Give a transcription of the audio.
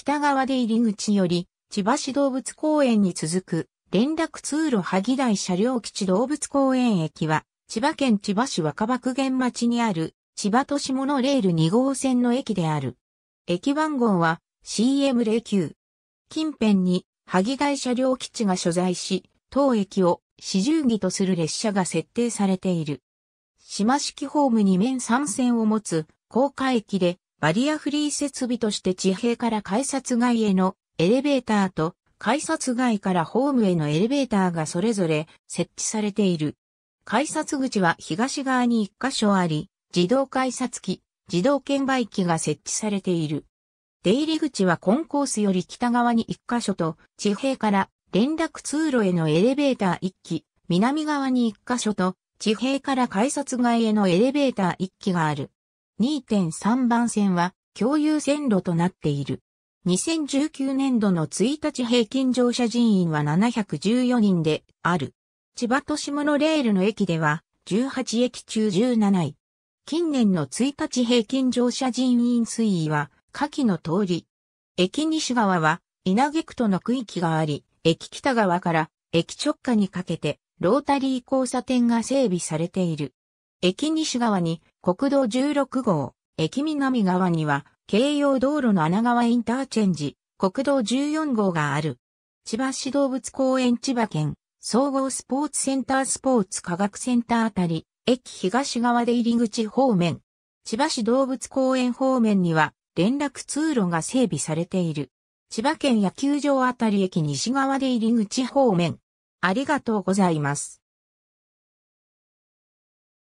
北側で入り口より、千葉市動物公園に続く、連絡通路萩台車両基地動物公園駅は、千葉県千葉市若葉区現町にある、千葉都市モノレール2号線の駅である。駅番号は CM09。近辺に、萩台車両基地が所在し、当駅を四十儀とする列車が設定されている。島式ホームに面3線を持つ、高架駅で、バリアフリー設備として地平から改札外へのエレベーターと改札外からホームへのエレベーターがそれぞれ設置されている。改札口は東側に1箇所あり、自動改札機、自動券売機が設置されている。出入り口はコンコースより北側に1箇所と、地平から連絡通路へのエレベーター1機、南側に1箇所と、地平から改札外へのエレベーター1機がある。2.3番線は共有線路となっている。2019年度の1日平均乗車人員は714人である。千葉都市モノレールの駅では18駅中17位。近年の1日平均乗車人員推移は下記の通り。駅西側は稲毛区との区域があり、駅北側から駅直下にかけてロータリー交差点が整備されている。駅西側に国道16号、駅南側には京葉道路の穴川インターチェンジ、国道14号がある。千葉市動物公園千葉県、総合スポーツセンタースポーツ科学センターあたり、駅東側で入り口方面。千葉市動物公園方面には連絡通路が整備されている。千葉県野球場あたり駅西側で入り口方面。ありがとうございます。